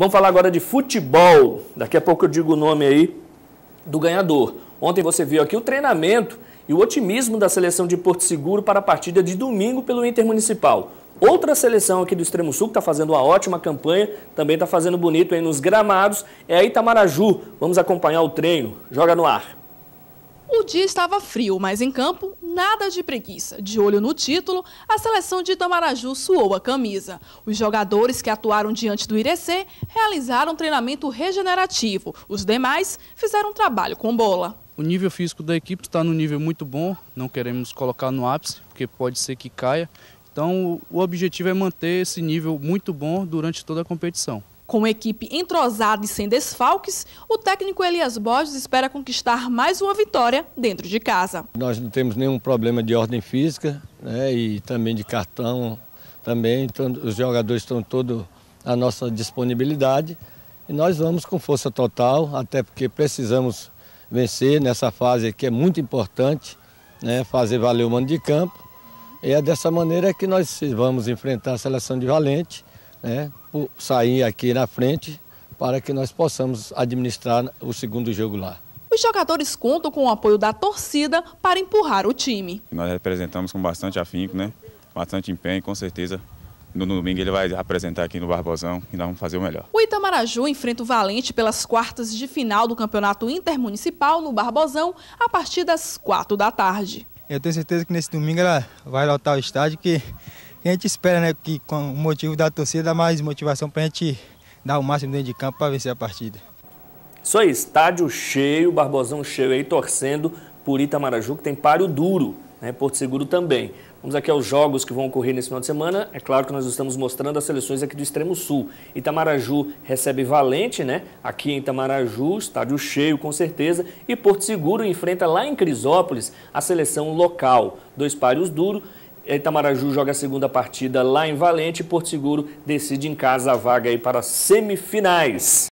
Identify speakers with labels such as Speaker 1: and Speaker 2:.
Speaker 1: Vamos falar agora de futebol. Daqui a pouco eu digo o nome aí do ganhador. Ontem você viu aqui o treinamento e o otimismo da seleção de Porto Seguro para a partida de domingo pelo Intermunicipal. Outra seleção aqui do Extremo Sul que está fazendo uma ótima campanha, também está fazendo bonito aí nos gramados, é a Itamaraju. Vamos acompanhar o treino. Joga no ar.
Speaker 2: O dia estava frio, mas em campo, nada de preguiça. De olho no título, a seleção de Itamaraju suou a camisa. Os jogadores que atuaram diante do Irecê realizaram treinamento regenerativo. Os demais fizeram trabalho com bola.
Speaker 1: O nível físico da equipe está no nível muito bom, não queremos colocar no ápice, porque pode ser que caia. Então, o objetivo é manter esse nível muito bom durante toda a competição.
Speaker 2: Com equipe entrosada e sem desfalques, o técnico Elias Borges espera conquistar mais uma vitória dentro de casa.
Speaker 3: Nós não temos nenhum problema de ordem física né, e também de cartão. Também, então, os jogadores estão todos à nossa disponibilidade e nós vamos com força total, até porque precisamos vencer nessa fase que é muito importante, né, fazer valer o mano de campo. E é dessa maneira que nós vamos enfrentar a seleção de Valente né, sair aqui na frente para que nós possamos administrar o segundo jogo lá.
Speaker 2: Os jogadores contam com o apoio da torcida para empurrar o time.
Speaker 4: Nós representamos com bastante afinco, né? bastante empenho, com certeza no domingo ele vai apresentar aqui no Barbosão e nós vamos fazer o melhor.
Speaker 2: O Itamaraju enfrenta o Valente pelas quartas de final do Campeonato Intermunicipal no Barbosão a partir das quatro da tarde.
Speaker 4: Eu tenho certeza que nesse domingo ela vai lotar o estádio, que a gente espera né, que com o motivo da torcida, mais motivação para a gente dar o máximo dentro de campo para vencer a partida.
Speaker 1: Isso aí, estádio cheio, Barbosão cheio aí, torcendo por Itamaraju, que tem páreo duro, né, Porto Seguro também. Vamos aqui aos jogos que vão ocorrer nesse final de semana. É claro que nós estamos mostrando as seleções aqui do Extremo Sul. Itamaraju recebe Valente, né? Aqui em Itamaraju, estádio cheio com certeza. E Porto Seguro enfrenta lá em Crisópolis a seleção local. Dois páreos duros Itamaraju joga a segunda partida lá em Valente e Porto Seguro decide em casa a vaga aí para semifinais.